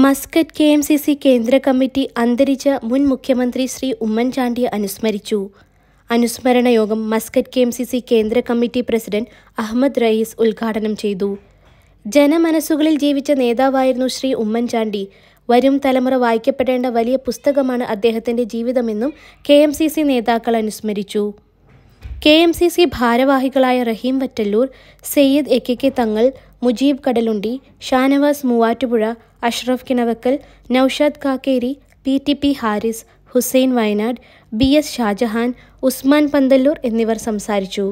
Muscat K M C C കേന്ദ്ര committee അന്തരിച്ച മുൻ മുഖ്യമന്ത്രി ശ്രീ ഉമ്മൻചാണ്ടിയെ അനുസ്മരിച്ചു അനുസ്മരണ യോഗം Muscat K M C C കേന്ദ്ര കമ്മിറ്റി പ്രസിഡന്റ് അഹമ്മദ് റയീസ് ഉദ്ഘാടനം ചെയ്തു ജനമനസ്സുകളിൽ ജീവിച്ച നേതാവായിരുന്നു ശ്രീ ഉമ്മൻചാണ്ടി വരും തലമുറ വായിക്കപ്പെടേണ്ട വലിയ പുസ്തകമാണ് അദ്ദേഹത്തിന്റെ ജീവിതമെന്നും കെ എം സി സി നേതാക്കൾ അനുസ്മരിച്ചു കെ എം സി സി ഭാരവാഹികളായ Rahim Vattalloor Sayyid A K K Thangal Mujeeb Kadalundi Shanavas Muvattupuzha Ashraf Kinavakkal Noushad Kakkeri P T P Haris Hussain Wayanad B S Shajahan Usman Pandalloor എന്നിവർ സംസാരിച്ചു